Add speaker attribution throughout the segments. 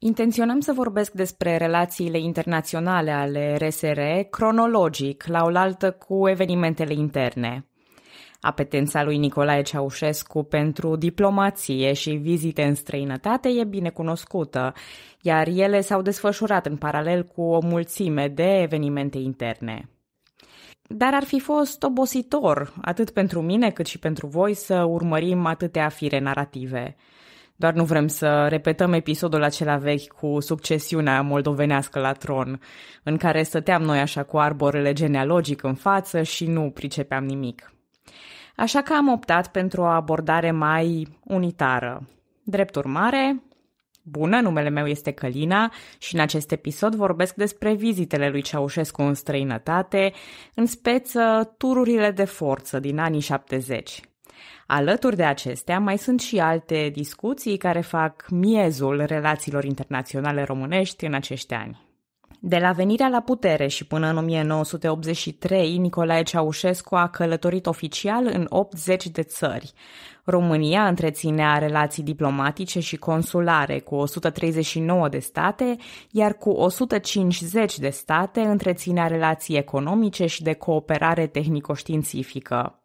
Speaker 1: Intenționăm să vorbesc despre relațiile internaționale ale RSR cronologic, la oaltă cu evenimentele interne. Apetența lui Nicolae Ceaușescu pentru diplomație și vizite în străinătate e bine cunoscută, iar ele s-au desfășurat în paralel cu o mulțime de evenimente interne. Dar ar fi fost obositor, atât pentru mine cât și pentru voi, să urmărim atâtea fire narrative – doar nu vrem să repetăm episodul acela vechi cu succesiunea moldovenească la tron, în care stăteam noi așa cu arborele genealogic în față și nu pricepeam nimic. Așa că am optat pentru o abordare mai unitară. Drept urmare, bună, numele meu este Călina și în acest episod vorbesc despre vizitele lui Ceaușescu în străinătate, în speță tururile de forță din anii 70. Alături de acestea, mai sunt și alte discuții care fac miezul relațiilor internaționale românești în acești ani. De la venirea la putere și până în 1983, Nicolae Ceaușescu a călătorit oficial în 80 de țări. România întreținea relații diplomatice și consulare cu 139 de state, iar cu 150 de state întreținea relații economice și de cooperare tehnico-științifică.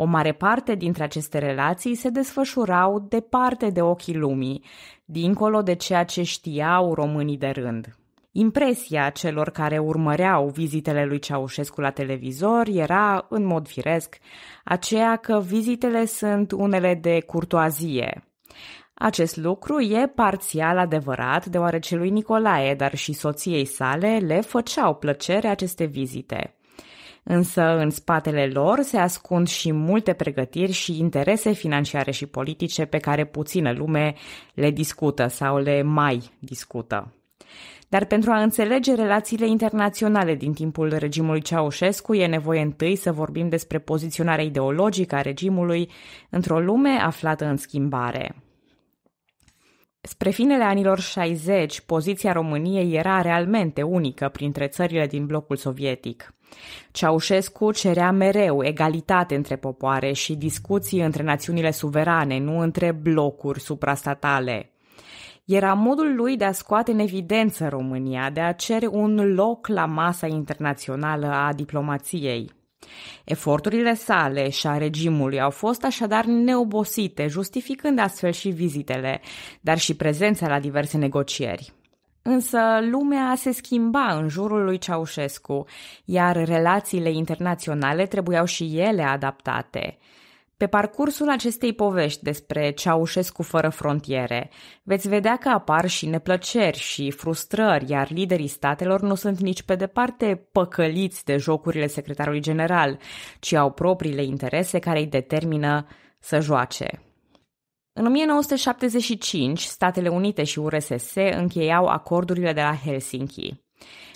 Speaker 1: O mare parte dintre aceste relații se desfășurau departe de ochii lumii, dincolo de ceea ce știau românii de rând. Impresia celor care urmăreau vizitele lui Ceaușescu la televizor era, în mod firesc, aceea că vizitele sunt unele de curtoazie. Acest lucru e parțial adevărat, deoarece lui Nicolae, dar și soției sale, le făceau plăcere aceste vizite. Însă, în spatele lor se ascund și multe pregătiri și interese financiare și politice pe care puțină lume le discută sau le mai discută. Dar pentru a înțelege relațiile internaționale din timpul regimului Ceaușescu, e nevoie întâi să vorbim despre poziționarea ideologică a regimului într-o lume aflată în schimbare. Spre finele anilor 60, poziția României era realmente unică printre țările din blocul sovietic. Ceaușescu cerea mereu egalitate între popoare și discuții între națiunile suverane, nu între blocuri suprastatale. Era modul lui de a scoate în evidență România, de a cere un loc la masa internațională a diplomației. Eforturile sale și a regimului au fost așadar neobosite, justificând astfel și vizitele, dar și prezența la diverse negocieri. Însă lumea se schimba în jurul lui Ceaușescu, iar relațiile internaționale trebuiau și ele adaptate. Pe parcursul acestei povești despre Ceaușescu fără frontiere, veți vedea că apar și neplăceri și frustrări, iar liderii statelor nu sunt nici pe departe păcăliți de jocurile secretarului general, ci au propriile interese care îi determină să joace. În 1975, Statele Unite și URSS încheiau acordurile de la Helsinki.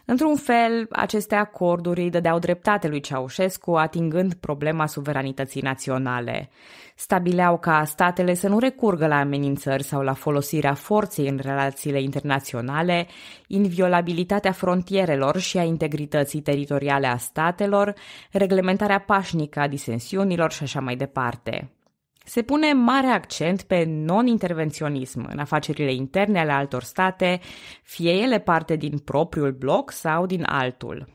Speaker 1: Într-un fel, aceste acorduri îi dădeau dreptate lui Ceaușescu, atingând problema suveranității naționale. Stabileau ca statele să nu recurgă la amenințări sau la folosirea forței în relațiile internaționale, inviolabilitatea frontierelor și a integrității teritoriale a statelor, reglementarea pașnică a disensiunilor și așa mai departe. Se pune mare accent pe non-intervenționism în afacerile interne ale altor state, fie ele parte din propriul bloc sau din altul.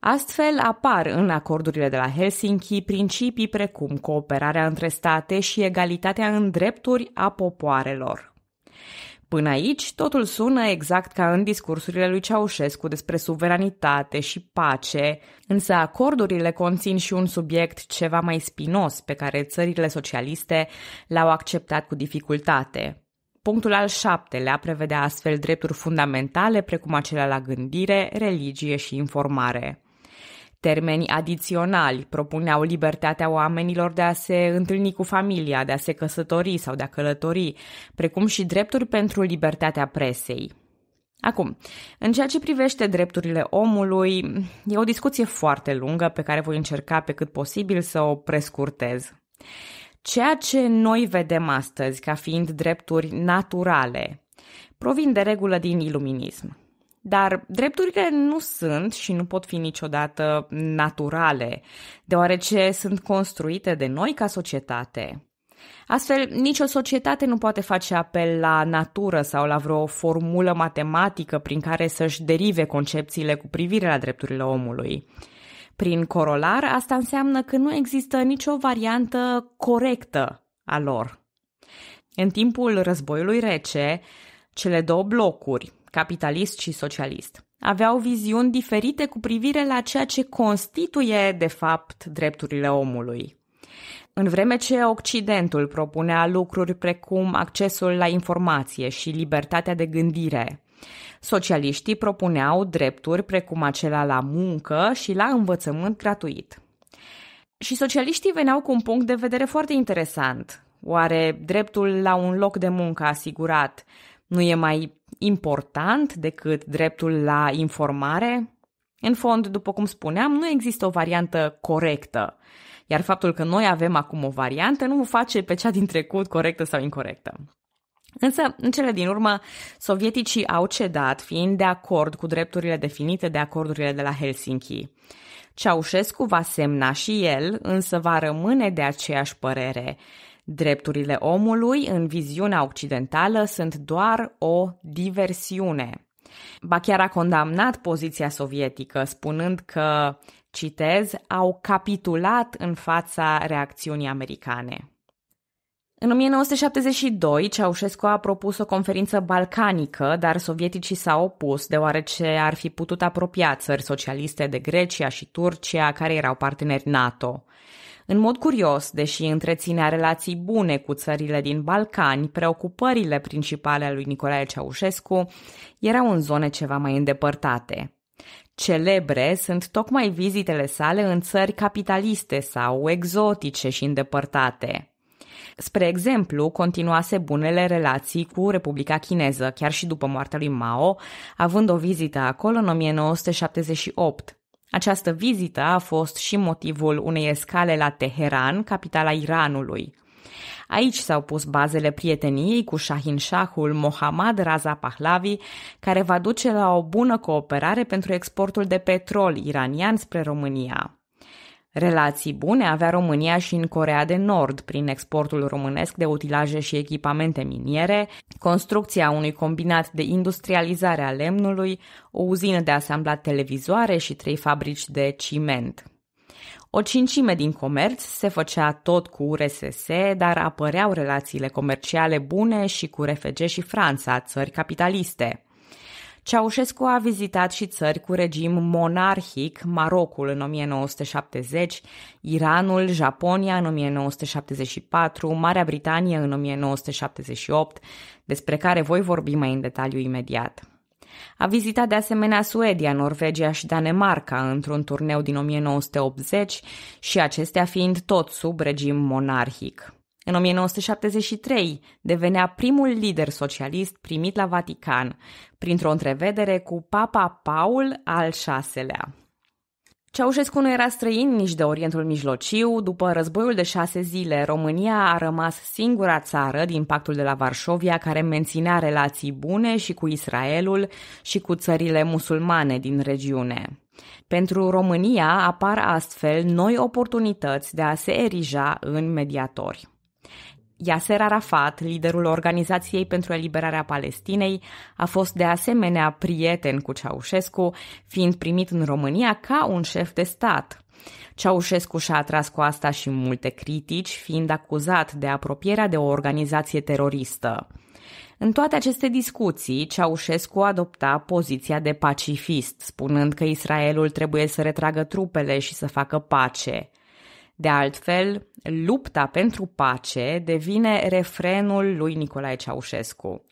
Speaker 1: Astfel apar în acordurile de la Helsinki principii precum cooperarea între state și egalitatea în drepturi a popoarelor. Până aici, totul sună exact ca în discursurile lui Ceaușescu despre suveranitate și pace, însă acordurile conțin și un subiect ceva mai spinos pe care țările socialiste l-au acceptat cu dificultate. Punctul al șaptelea prevedea astfel drepturi fundamentale precum acelea la gândire, religie și informare. Termeni adiționali propuneau libertatea oamenilor de a se întâlni cu familia, de a se căsători sau de a călători, precum și drepturi pentru libertatea presei. Acum, în ceea ce privește drepturile omului, e o discuție foarte lungă pe care voi încerca pe cât posibil să o prescurtez. Ceea ce noi vedem astăzi ca fiind drepturi naturale provin de regulă din iluminism. Dar drepturile nu sunt și nu pot fi niciodată naturale, deoarece sunt construite de noi ca societate. Astfel, nicio societate nu poate face apel la natură sau la vreo formulă matematică prin care să-și derive concepțiile cu privire la drepturile omului. Prin corolar, asta înseamnă că nu există nicio variantă corectă a lor. În timpul războiului rece, cele două blocuri, capitalist și socialist. Aveau viziuni diferite cu privire la ceea ce constituie, de fapt, drepturile omului. În vreme ce Occidentul propunea lucruri precum accesul la informație și libertatea de gândire, socialiștii propuneau drepturi precum acela la muncă și la învățământ gratuit. Și socialiștii veneau cu un punct de vedere foarte interesant. Oare dreptul la un loc de muncă asigurat nu e mai important decât dreptul la informare? În fond, după cum spuneam, nu există o variantă corectă, iar faptul că noi avem acum o variantă nu face pe cea din trecut corectă sau incorrectă. Însă, în cele din urmă, sovieticii au cedat, fiind de acord cu drepturile definite de acordurile de la Helsinki. Ceaușescu va semna și el, însă va rămâne de aceeași părere Drepturile omului, în viziunea occidentală, sunt doar o diversiune. Ba chiar a condamnat poziția sovietică, spunând că, citez, au capitulat în fața reacțiunii americane. În 1972, Ceaușescu a propus o conferință balcanică, dar sovieticii s-au opus, deoarece ar fi putut apropia țări socialiste de Grecia și Turcia, care erau parteneri NATO. În mod curios, deși întreținea relații bune cu țările din Balcani, preocupările principale ale lui Nicolae Ceaușescu erau în zone ceva mai îndepărtate. Celebre sunt tocmai vizitele sale în țări capitaliste sau exotice și îndepărtate. Spre exemplu, continuase bunele relații cu Republica Chineză, chiar și după moartea lui Mao, având o vizită acolo în 1978. Această vizită a fost și motivul unei escale la Teheran, capitala Iranului. Aici s-au pus bazele prieteniei cu Shahin Shahul Mohammad Raza Pahlavi, care va duce la o bună cooperare pentru exportul de petrol iranian spre România. Relații bune avea România și în Corea de Nord prin exportul românesc de utilaje și echipamente miniere, construcția unui combinat de industrializare a lemnului, o uzină de asamblat televizoare și trei fabrici de ciment. O cincime din comerț se făcea tot cu URSS, dar apăreau relațiile comerciale bune și cu RFG și Franța, țări capitaliste – Ceaușescu a vizitat și țări cu regim monarhic, Marocul în 1970, Iranul, Japonia în 1974, Marea Britanie în 1978, despre care voi vorbi mai în detaliu imediat. A vizitat de asemenea Suedia, Norvegia și Danemarca într-un turneu din 1980 și acestea fiind tot sub regim monarhic. În 1973 devenea primul lider socialist primit la Vatican, printr-o întrevedere cu Papa Paul al VI-lea. Ceaușescu nu era străin nici de Orientul Mijlociu. După războiul de șase zile, România a rămas singura țară din pactul de la Varșovia care menținea relații bune și cu Israelul și cu țările musulmane din regiune. Pentru România apar astfel noi oportunități de a se erija în mediatori. Yasser Arafat, liderul Organizației pentru Eliberarea Palestinei, a fost de asemenea prieten cu Ceaușescu, fiind primit în România ca un șef de stat. Ceaușescu și-a atras cu asta și multe critici, fiind acuzat de apropierea de o organizație teroristă. În toate aceste discuții, Ceaușescu adopta poziția de pacifist, spunând că Israelul trebuie să retragă trupele și să facă pace. De altfel, lupta pentru pace devine refrenul lui Nicolae Ceaușescu.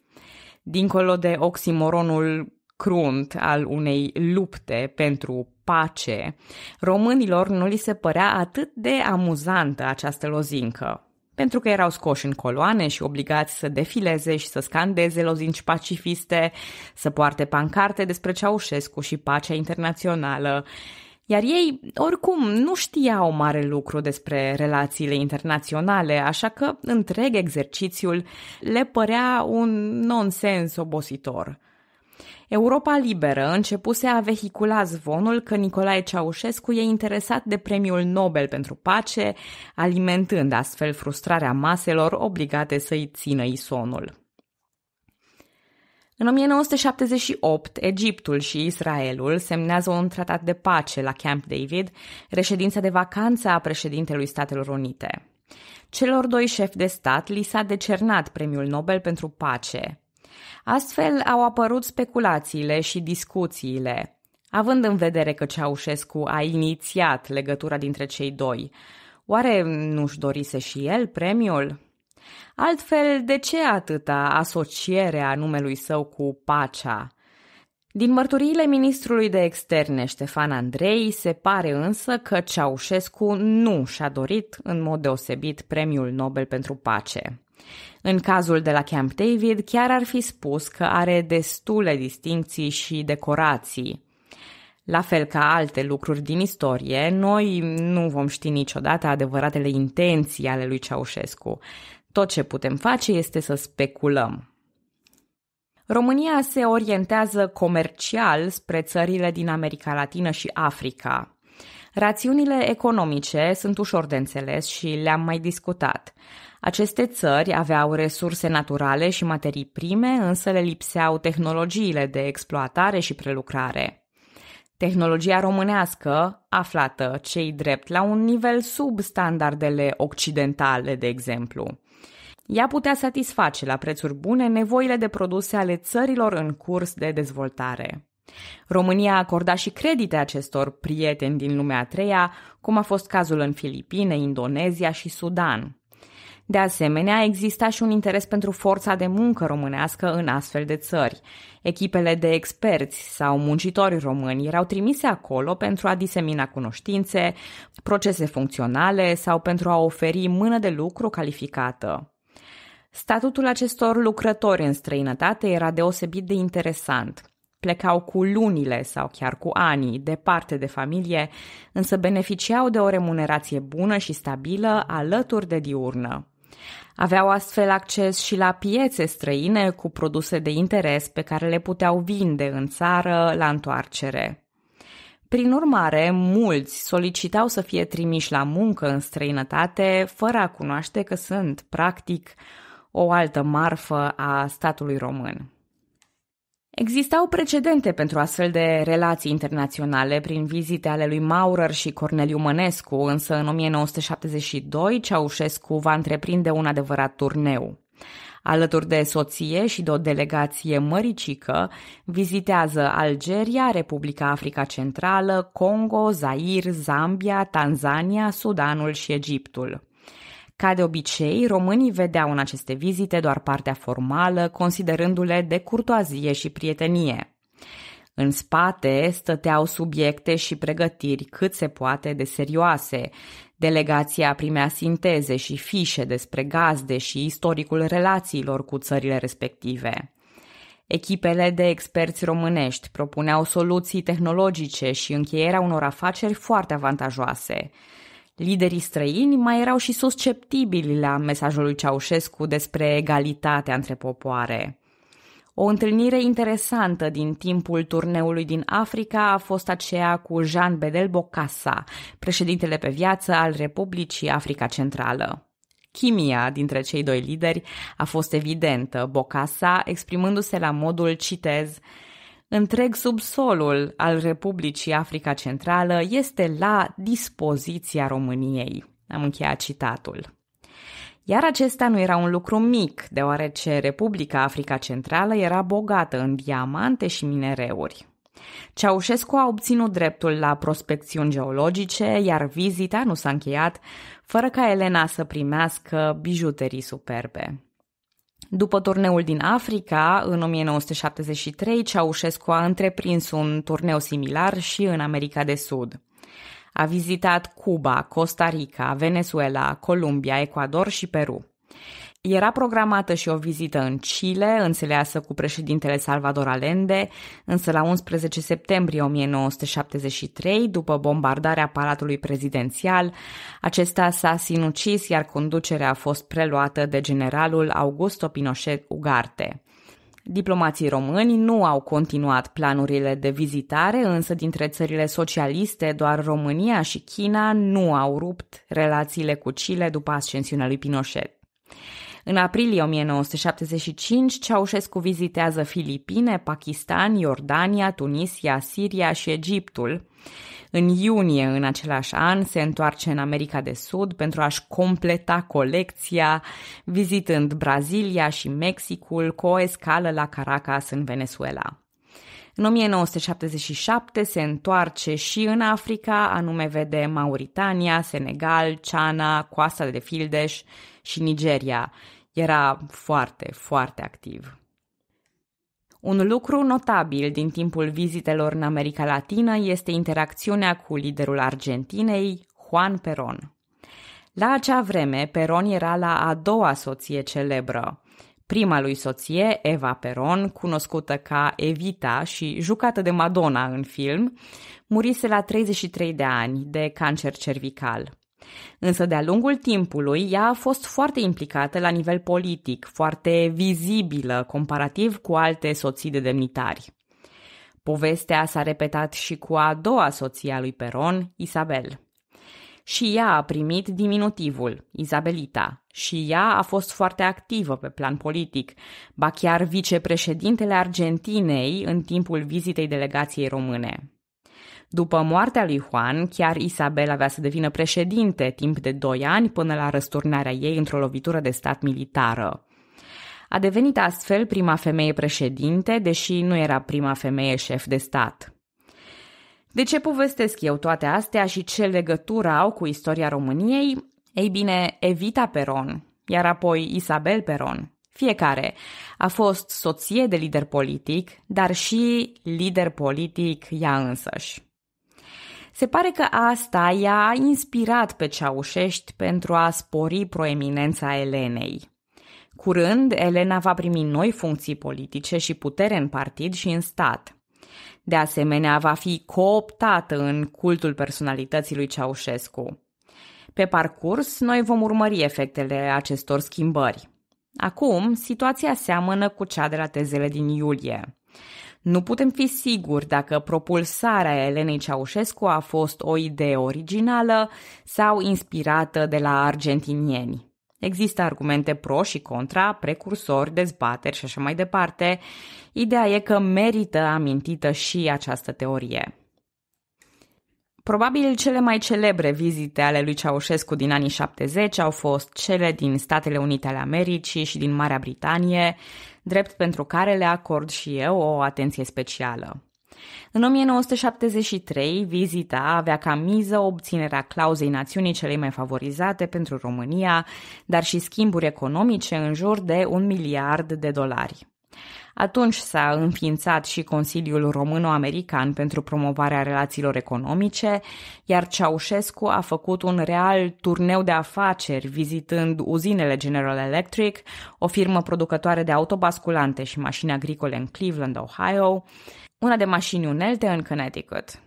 Speaker 1: Dincolo de oximoronul crunt al unei lupte pentru pace, românilor nu li se părea atât de amuzantă această lozincă, pentru că erau scoși în coloane și obligați să defileze și să scandeze lozinci pacifiste, să poarte pancarte despre Ceaușescu și pacea internațională, iar ei, oricum, nu știau mare lucru despre relațiile internaționale, așa că întreg exercițiul le părea un nonsens obositor. Europa Liberă începuse a vehicula zvonul că Nicolae Ceaușescu e interesat de premiul Nobel pentru pace, alimentând astfel frustrarea maselor obligate să-i țină isonul. În 1978, Egiptul și Israelul semnează un tratat de pace la Camp David, reședința de vacanță a președintelui Statelor Unite. Celor doi șefi de stat li s-a decernat premiul Nobel pentru pace. Astfel au apărut speculațiile și discuțiile, având în vedere că Ceaușescu a inițiat legătura dintre cei doi. Oare nu-și dorise și el premiul? Altfel, de ce atâta asociere a numelui său cu pacea? Din mărturiile ministrului de externe Ștefan Andrei, se pare însă că Ceaușescu nu și-a dorit în mod deosebit premiul Nobel pentru pace. În cazul de la Camp David, chiar ar fi spus că are destule distincții și decorații. La fel ca alte lucruri din istorie, noi nu vom ști niciodată adevăratele intenții ale lui Ceaușescu, tot ce putem face este să speculăm. România se orientează comercial spre țările din America Latină și Africa. Rațiunile economice sunt ușor de înțeles și le-am mai discutat. Aceste țări aveau resurse naturale și materii prime, însă le lipseau tehnologiile de exploatare și prelucrare. Tehnologia românească, aflată cei drept la un nivel sub standardele occidentale, de exemplu. Ea putea satisface la prețuri bune nevoile de produse ale țărilor în curs de dezvoltare. România acorda și credite acestor prieteni din lumea a treia, cum a fost cazul în Filipine, Indonezia și Sudan. De asemenea, exista și un interes pentru forța de muncă românească în astfel de țări. Echipele de experți sau muncitori români erau trimise acolo pentru a disemina cunoștințe, procese funcționale sau pentru a oferi mână de lucru calificată. Statutul acestor lucrători în străinătate era deosebit de interesant. Plecau cu lunile sau chiar cu ani departe de familie, însă beneficiau de o remunerație bună și stabilă alături de diurnă. Aveau astfel acces și la piețe străine cu produse de interes pe care le puteau vinde în țară la întoarcere. Prin urmare, mulți solicitau să fie trimiși la muncă în străinătate fără a cunoaște că sunt, practic, o altă marfă a statului român. Existau precedente pentru astfel de relații internaționale prin vizite ale lui Maurer și Corneliu Mănescu, însă în 1972 Ceaușescu va întreprinde un adevărat turneu. Alături de soție și de o delegație măricică, vizitează Algeria, Republica Africa Centrală, Congo, Zair, Zambia, Tanzania, Sudanul și Egiptul. Ca de obicei, românii vedeau în aceste vizite doar partea formală, considerându-le de curtoazie și prietenie. În spate stăteau subiecte și pregătiri cât se poate de serioase. Delegația primea sinteze și fișe despre gazde și istoricul relațiilor cu țările respective. Echipele de experți românești propuneau soluții tehnologice și încheierea unor afaceri foarte avantajoase – Liderii străini mai erau și susceptibili la mesajul lui Ceaușescu despre egalitatea între popoare. O întâlnire interesantă din timpul turneului din Africa a fost aceea cu Jean Bedel Bocasa, președintele pe viață al Republicii Africa Centrală. Chimia dintre cei doi lideri a fost evidentă, Bocasa exprimându-se la modul, citez, Întreg subsolul al Republicii Africa Centrală este la dispoziția României. Am încheiat citatul. Iar acesta nu era un lucru mic, deoarece Republica Africa Centrală era bogată în diamante și minereuri. Ceaușescu a obținut dreptul la prospecțiuni geologice, iar vizita nu s-a încheiat fără ca Elena să primească bijuterii superbe. După turneul din Africa, în 1973, Ceaușescu a întreprins un turneu similar și în America de Sud. A vizitat Cuba, Costa Rica, Venezuela, Columbia, Ecuador și Peru. Era programată și o vizită în Chile, înțeleasă cu președintele Salvador Allende, însă la 11 septembrie 1973, după bombardarea palatului prezidențial, acesta s-a sinucis, iar conducerea a fost preluată de generalul Augusto Pinochet Ugarte. Diplomații români nu au continuat planurile de vizitare, însă dintre țările socialiste, doar România și China nu au rupt relațiile cu Chile după ascensiunea lui Pinochet. În aprilie 1975, Ceaușescu vizitează Filipine, Pakistan, Iordania, Tunisia, Siria și Egiptul. În iunie, în același an, se întoarce în America de Sud pentru a-și completa colecția, vizitând Brazilia și Mexicul cu o escală la Caracas, în Venezuela. În 1977 se întoarce și în Africa, anume vede Mauritania, Senegal, Ceana, Coasta de Fildeș și Nigeria. Era foarte, foarte activ. Un lucru notabil din timpul vizitelor în America Latină este interacțiunea cu liderul Argentinei, Juan Perón. La acea vreme, Perón era la a doua soție celebră prima lui soție, Eva Peron, cunoscută ca Evita și jucată de Madonna în film, murise la 33 de ani de cancer cervical. Însă de-a lungul timpului ea a fost foarte implicată la nivel politic, foarte vizibilă comparativ cu alte soții de demnitari. Povestea s-a repetat și cu a doua soție a lui Peron, Isabel. Și ea a primit diminutivul, Izabelita, și ea a fost foarte activă pe plan politic, ba chiar vicepreședintele Argentinei în timpul vizitei delegației române. După moartea lui Juan, chiar Isabel avea să devină președinte timp de doi ani până la răsturnarea ei într-o lovitură de stat militară. A devenit astfel prima femeie președinte, deși nu era prima femeie șef de stat. De ce povestesc eu toate astea și ce legătură au cu istoria României? Ei bine, Evita Peron, iar apoi Isabel Peron. Fiecare a fost soție de lider politic, dar și lider politic ea însăși. Se pare că asta i-a inspirat pe ceaușești pentru a spori proeminența Elenei. Curând, Elena va primi noi funcții politice și putere în partid și în stat – de asemenea, va fi cooptată în cultul personalității lui Ceaușescu. Pe parcurs, noi vom urmări efectele acestor schimbări. Acum, situația seamănă cu cea de la tezele din iulie. Nu putem fi siguri dacă propulsarea Elenei Ceaușescu a fost o idee originală sau inspirată de la argentinieni. Există argumente pro și contra, precursori, dezbateri și așa mai departe. Ideea e că merită amintită și această teorie. Probabil cele mai celebre vizite ale lui Ceaușescu din anii 70 au fost cele din Statele Unite ale Americii și din Marea Britanie, drept pentru care le acord și eu o atenție specială. În 1973, vizita avea ca miză obținerea clauzei națiunii cele mai favorizate pentru România, dar și schimburi economice în jur de un miliard de dolari. Atunci s-a înființat și Consiliul Româno-American pentru promovarea relațiilor economice, iar Ceaușescu a făcut un real turneu de afaceri vizitând uzinele General Electric, o firmă producătoare de autobasculante și mașini agricole în Cleveland, Ohio, una de mașini unelte în Connecticut.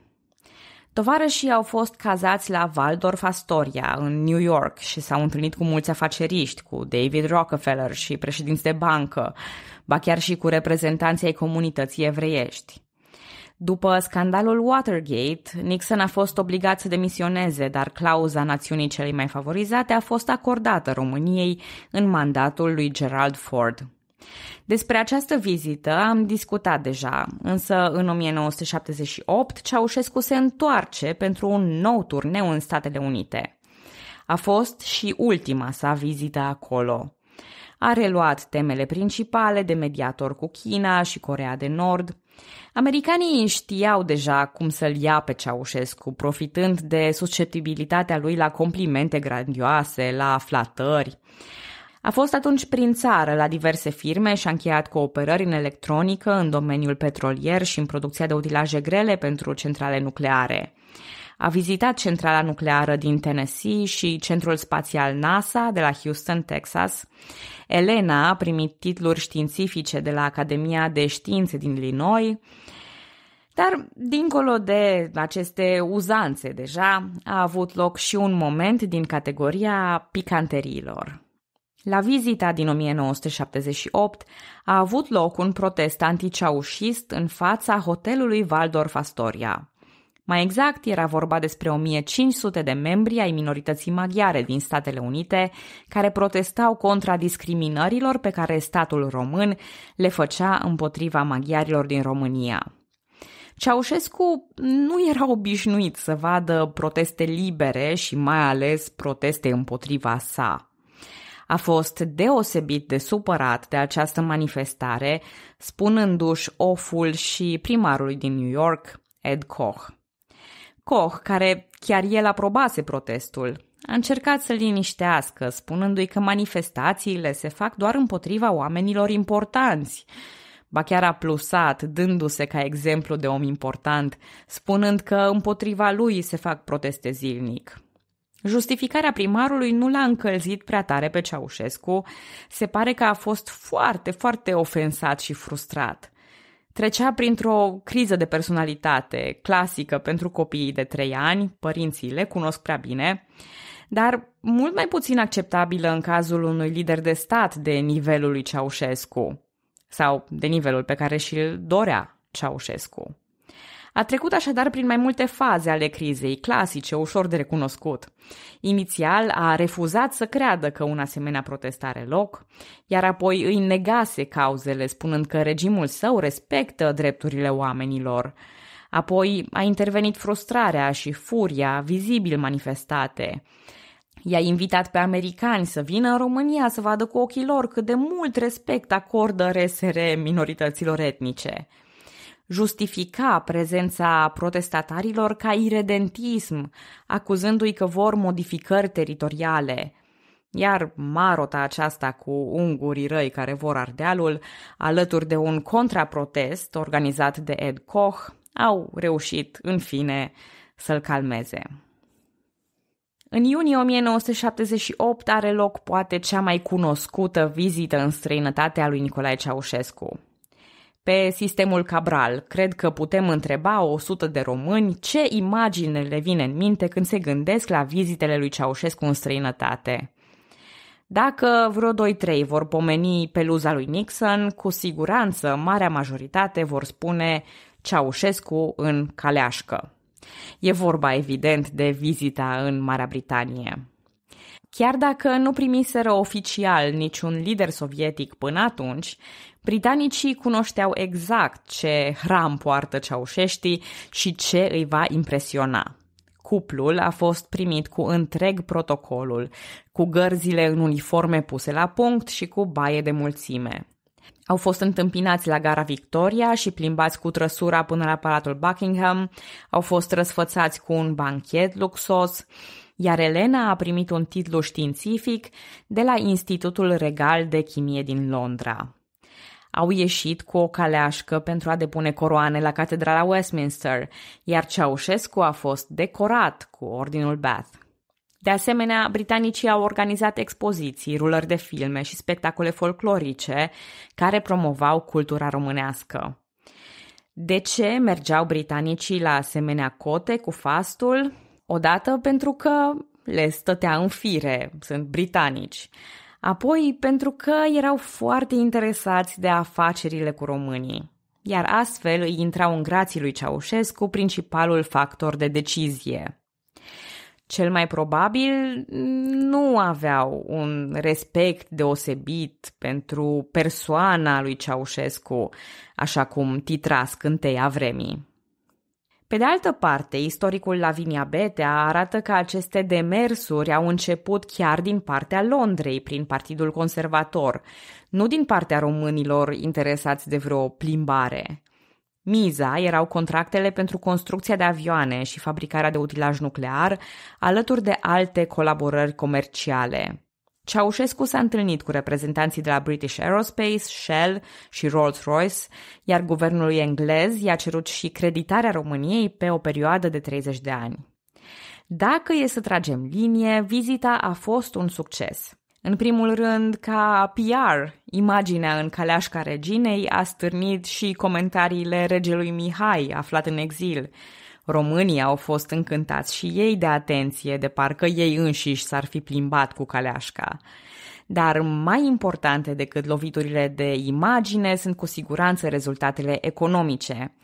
Speaker 1: Tovarășii au fost cazați la Waldorf Astoria, în New York, și s-au întâlnit cu mulți afaceriști, cu David Rockefeller și președinți de bancă, ba chiar și cu reprezentanții ai comunității evreiești. După scandalul Watergate, Nixon a fost obligat să demisioneze, dar clauza națiunii celei mai favorizate a fost acordată României în mandatul lui Gerald Ford. Despre această vizită am discutat deja, însă în 1978 Ceaușescu se întoarce pentru un nou turneu în Statele Unite. A fost și ultima sa vizită acolo. A reluat temele principale de mediator cu China și Corea de Nord. Americanii știau deja cum să-l ia pe Ceaușescu, profitând de susceptibilitatea lui la complimente grandioase, la flatări. A fost atunci prin țară la diverse firme și a încheiat cooperări în electronică, în domeniul petrolier și în producția de utilaje grele pentru centrale nucleare. A vizitat centrala nucleară din Tennessee și centrul spațial NASA de la Houston, Texas. Elena a primit titluri științifice de la Academia de Științe din Illinois. Dar, dincolo de aceste uzanțe deja, a avut loc și un moment din categoria picanteriilor. La vizita din 1978 a avut loc un protest anticeaușist în fața hotelului Waldorf Astoria. Mai exact, era vorba despre 1500 de membri ai minorității maghiare din Statele Unite care protestau contra discriminărilor pe care statul român le făcea împotriva maghiarilor din România. Ceaușescu nu era obișnuit să vadă proteste libere și mai ales proteste împotriva sa a fost deosebit de supărat de această manifestare, spunându-și oful și primarului din New York, Ed Koch. Koch, care chiar el aprobase protestul, a încercat să-l liniștească, spunându-i că manifestațiile se fac doar împotriva oamenilor importanți. Ba chiar a plusat, dându-se ca exemplu de om important, spunând că împotriva lui se fac proteste zilnic. Justificarea primarului nu l-a încălzit prea tare pe Ceaușescu, se pare că a fost foarte, foarte ofensat și frustrat. Trecea printr-o criză de personalitate clasică pentru copiii de trei ani, părinții le cunosc prea bine, dar mult mai puțin acceptabilă în cazul unui lider de stat de nivelul lui Ceaușescu sau de nivelul pe care și-l dorea Ceaușescu. A trecut așadar prin mai multe faze ale crizei, clasice, ușor de recunoscut. Inițial a refuzat să creadă că un asemenea protest are loc, iar apoi îi negase cauzele, spunând că regimul său respectă drepturile oamenilor. Apoi a intervenit frustrarea și furia vizibil manifestate. I-a invitat pe americani să vină în România să vadă cu ochii lor cât de mult respect acordă RSR minorităților etnice justifica prezența protestatarilor ca iredentism, acuzându-i că vor modificări teritoriale. Iar marota aceasta cu ungurii răi care vor ardealul, alături de un contraprotest organizat de Ed Koch, au reușit, în fine, să-l calmeze. În iunie 1978 are loc poate cea mai cunoscută vizită în străinătate a lui Nicolae Ceaușescu pe sistemul Cabral. Cred că putem întreba o sută de români ce imagine le vine în minte când se gândesc la vizitele lui Ceaușescu în străinătate. Dacă vreo 2-3 vor pomeni peluza lui Nixon, cu siguranță marea majoritate vor spune Ceaușescu în caleașcă. E vorba evident de vizita în Marea Britanie. Chiar dacă nu primiseră oficial niciun lider sovietic până atunci, Britanicii cunoșteau exact ce hram poartă ceaușeștii și ce îi va impresiona. Cuplul a fost primit cu întreg protocolul, cu gărzile în uniforme puse la punct și cu baie de mulțime. Au fost întâmpinați la gara Victoria și plimbați cu trăsura până la Palatul Buckingham, au fost răsfățați cu un banchet luxos, iar Elena a primit un titlu științific de la Institutul Regal de Chimie din Londra au ieșit cu o caleașcă pentru a depune coroane la Catedrala Westminster, iar Ceaușescu a fost decorat cu Ordinul Bath. De asemenea, britanicii au organizat expoziții, rulări de filme și spectacole folclorice care promovau cultura românească. De ce mergeau britanicii la asemenea cote cu fastul? Odată pentru că le stătea în fire, sunt britanici apoi pentru că erau foarte interesați de afacerile cu românii. Iar astfel îi intrau în grații lui Ceaușescu principalul factor de decizie. Cel mai probabil nu aveau un respect deosebit pentru persoana lui Ceaușescu, așa cum titra scânteia vremii. Pe de altă parte, istoricul Lavinia Betea arată că aceste demersuri au început chiar din partea Londrei, prin Partidul Conservator, nu din partea românilor interesați de vreo plimbare. Miza erau contractele pentru construcția de avioane și fabricarea de utilaj nuclear, alături de alte colaborări comerciale. Ceaușescu s-a întâlnit cu reprezentanții de la British Aerospace, Shell și Rolls-Royce, iar guvernul englez i-a cerut și creditarea României pe o perioadă de 30 de ani. Dacă e să tragem linie, vizita a fost un succes. În primul rând, ca PR, imaginea în caleașca reginei a stârnit și comentariile regelui Mihai, aflat în exil, România au fost încântați și ei de atenție, de parcă ei înșiși s-ar fi plimbat cu caleașca. Dar mai importante decât loviturile de imagine sunt cu siguranță rezultatele economice.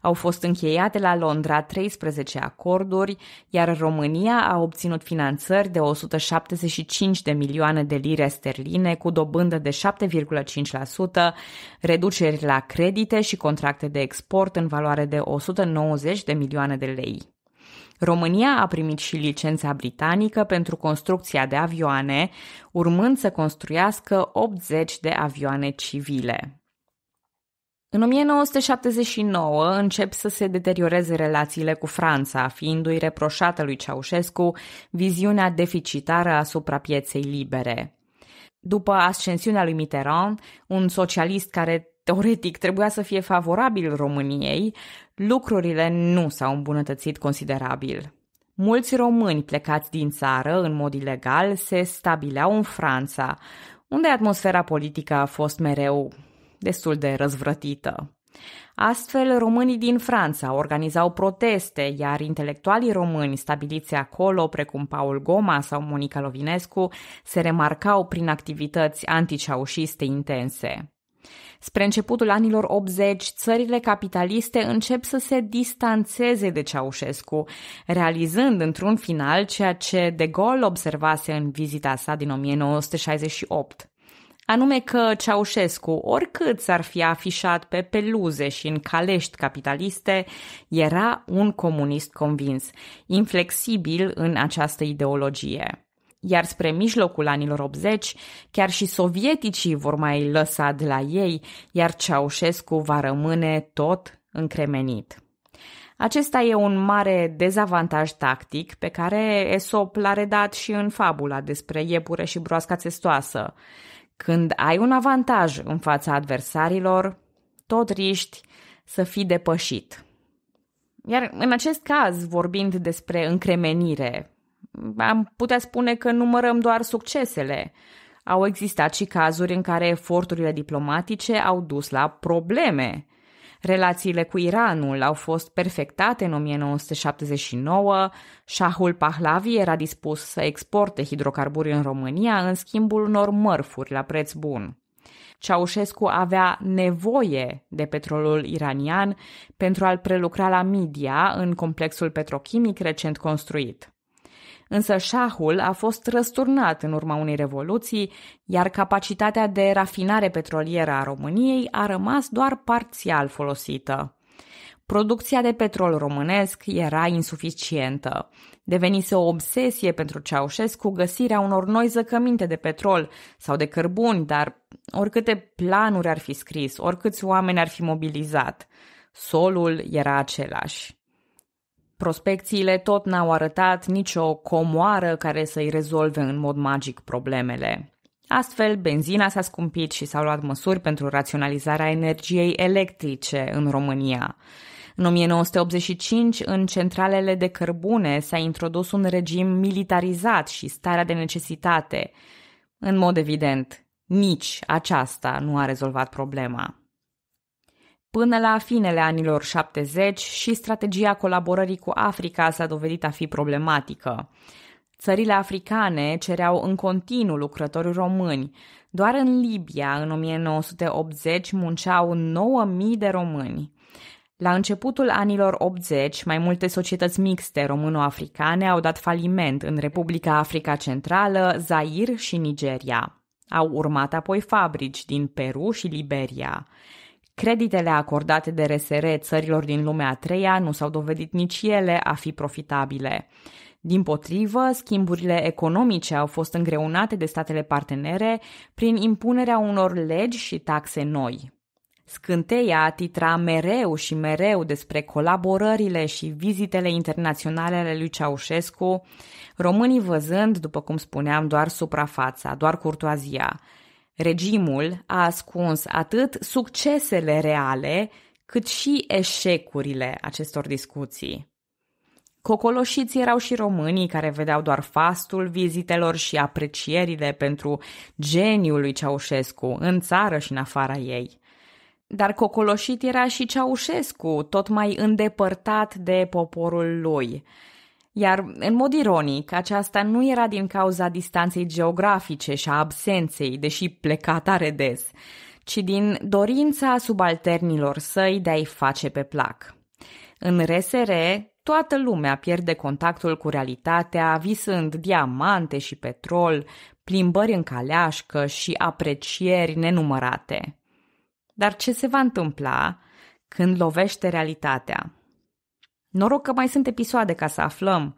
Speaker 1: Au fost încheiate la Londra 13 acorduri, iar România a obținut finanțări de 175 de milioane de lire sterline cu dobândă de 7,5%, reduceri la credite și contracte de export în valoare de 190 de milioane de lei. România a primit și licența britanică pentru construcția de avioane, urmând să construiască 80 de avioane civile. În 1979 încep să se deterioreze relațiile cu Franța, fiindu-i reproșată lui Ceaușescu viziunea deficitară asupra pieței libere. După ascensiunea lui Mitterrand, un socialist care teoretic trebuia să fie favorabil României, lucrurile nu s-au îmbunătățit considerabil. Mulți români plecați din țară în mod ilegal se stabileau în Franța, unde atmosfera politică a fost mereu destul de răzvrătită. Astfel, românii din Franța organizau proteste, iar intelectualii români stabiliți acolo, precum Paul Goma sau Monica Lovinescu, se remarcau prin activități anticeaușiste intense. Spre începutul anilor 80, țările capitaliste încep să se distanțeze de Ceaușescu, realizând într-un final ceea ce De Gaulle observase în vizita sa din 1968 anume că Ceaușescu, oricât s-ar fi afișat pe peluze și în calești capitaliste, era un comunist convins, inflexibil în această ideologie iar spre mijlocul anilor 80, chiar și sovieticii vor mai lăsa de la ei, iar Ceaușescu va rămâne tot încremenit. Acesta e un mare dezavantaj tactic pe care Esop l-a redat și în fabula despre iepure și broasca testoasă. Când ai un avantaj în fața adversarilor, tot riști să fii depășit. Iar în acest caz, vorbind despre încremenire, am putea spune că numărăm doar succesele. Au existat și cazuri în care eforturile diplomatice au dus la probleme. Relațiile cu Iranul au fost perfectate în 1979, Shahul Pahlavi era dispus să exporte hidrocarburi în România în schimbul unor mărfuri la preț bun. Ceaușescu avea nevoie de petrolul iranian pentru a-l prelucra la media în complexul petrochimic recent construit. Însă șahul a fost răsturnat în urma unei revoluții, iar capacitatea de rafinare petrolieră a României a rămas doar parțial folosită. Producția de petrol românesc era insuficientă. Devenise o obsesie pentru Ceaușescu găsirea unor noi zăcăminte de petrol sau de cărbuni, dar oricâte planuri ar fi scris, oricâți oameni ar fi mobilizat, solul era același. Prospecțiile tot n-au arătat nicio comoară care să-i rezolve în mod magic problemele. Astfel, benzina s-a scumpit și s-au luat măsuri pentru raționalizarea energiei electrice în România. În 1985, în centralele de cărbune s-a introdus un regim militarizat și starea de necesitate. În mod evident, nici aceasta nu a rezolvat problema. Până la finele anilor 70 și strategia colaborării cu Africa s-a dovedit a fi problematică. Țările africane cereau în continuu lucrători români. Doar în Libia, în 1980, munceau 9.000 de români. La începutul anilor 80, mai multe societăți mixte româno-africane au dat faliment în Republica Africa Centrală, Zair și Nigeria. Au urmat apoi fabrici din Peru și Liberia. Creditele acordate de RSR țărilor din lumea a treia nu s-au dovedit nici ele a fi profitabile. Din potrivă, schimburile economice au fost îngreunate de statele partenere prin impunerea unor legi și taxe noi. Scânteia titra mereu și mereu despre colaborările și vizitele internaționale ale lui Ceaușescu, românii văzând, după cum spuneam, doar suprafața, doar curtoazia, Regimul a ascuns atât succesele reale, cât și eșecurile acestor discuții. Cocoloșiți erau și românii care vedeau doar fastul vizitelor și aprecierile pentru geniul lui Ceaușescu în țară și în afara ei. Dar cocoloșit era și Ceaușescu, tot mai îndepărtat de poporul lui – iar, în mod ironic, aceasta nu era din cauza distanței geografice și a absenței, deși pleca tare des, ci din dorința subalternilor săi de a-i face pe plac. În RSR, toată lumea pierde contactul cu realitatea, visând diamante și petrol, plimbări în caleașcă și aprecieri nenumărate. Dar ce se va întâmpla când lovește realitatea? Noroc că mai sunt episoade ca să aflăm.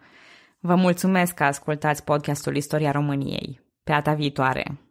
Speaker 1: Vă mulțumesc că ascultați podcastul Istoria României. Pe data viitoare!